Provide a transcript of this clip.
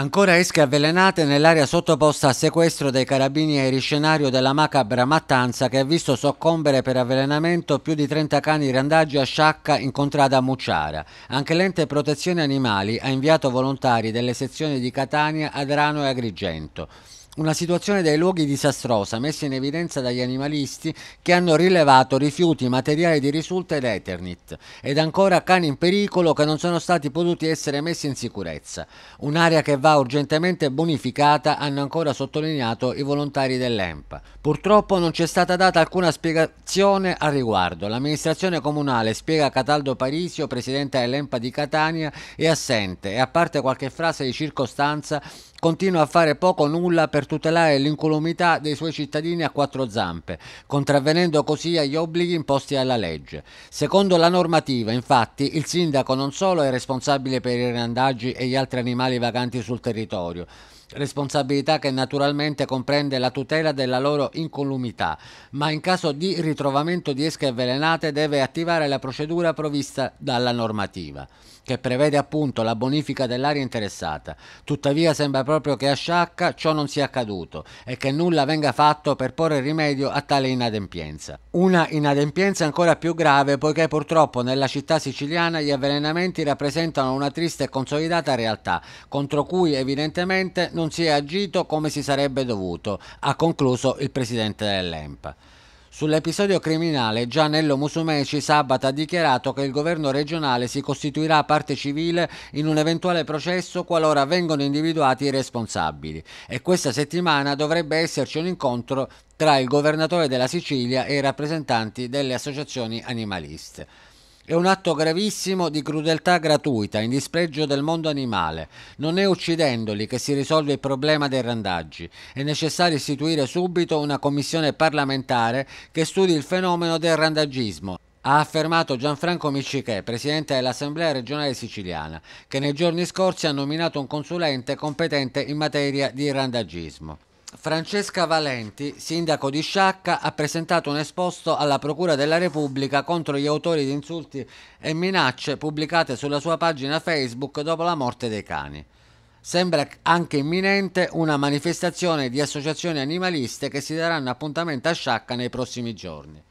Ancora esche avvelenate nell'area sottoposta a sequestro dei carabinieri, scenario della macabra mattanza che ha visto soccombere per avvelenamento più di 30 cani randaggi a Sciacca incontrata a Mucciara. Anche l'ente protezione animali ha inviato volontari delle sezioni di Catania, Adrano e Agrigento. Una situazione dei luoghi disastrosa, messa in evidenza dagli animalisti che hanno rilevato rifiuti, materiali di risulta ed Eternit, ed ancora cani in pericolo che non sono stati potuti essere messi in sicurezza. Un'area che va urgentemente bonificata, hanno ancora sottolineato i volontari dell'EMPA. Purtroppo non c'è stata data alcuna spiegazione al riguardo. L'amministrazione comunale, spiega Cataldo Parisio, presidente dell'EMPA di Catania, è assente e a parte qualche frase di circostanza continua a fare poco o nulla per tutelare l'incolumità dei suoi cittadini a quattro zampe, contravvenendo così agli obblighi imposti dalla legge. Secondo la normativa, infatti, il sindaco non solo è responsabile per i randaggi e gli altri animali vaganti sul territorio, responsabilità che naturalmente comprende la tutela della loro incolumità, ma in caso di ritrovamento di esche avvelenate deve attivare la procedura provvista dalla normativa che prevede appunto la bonifica dell'aria interessata. Tuttavia sembra proprio che a Sciacca ciò non sia accaduto e che nulla venga fatto per porre rimedio a tale inadempienza. Una inadempienza ancora più grave poiché purtroppo nella città siciliana gli avvelenamenti rappresentano una triste e consolidata realtà contro cui evidentemente non si è agito come si sarebbe dovuto, ha concluso il presidente dell'EMPA. Sull'episodio criminale, Gianello Musumeci sabato ha dichiarato che il governo regionale si costituirà parte civile in un eventuale processo qualora vengono individuati i responsabili e questa settimana dovrebbe esserci un incontro tra il governatore della Sicilia e i rappresentanti delle associazioni animaliste. È un atto gravissimo di crudeltà gratuita, in dispregio del mondo animale. Non è uccidendoli che si risolve il problema dei randaggi. È necessario istituire subito una commissione parlamentare che studi il fenomeno del randagismo ha affermato Gianfranco Miccichè, presidente dell'Assemblea regionale siciliana, che nei giorni scorsi ha nominato un consulente competente in materia di randagismo. Francesca Valenti, sindaco di Sciacca, ha presentato un esposto alla Procura della Repubblica contro gli autori di insulti e minacce pubblicate sulla sua pagina Facebook dopo la morte dei cani. Sembra anche imminente una manifestazione di associazioni animaliste che si daranno appuntamento a Sciacca nei prossimi giorni.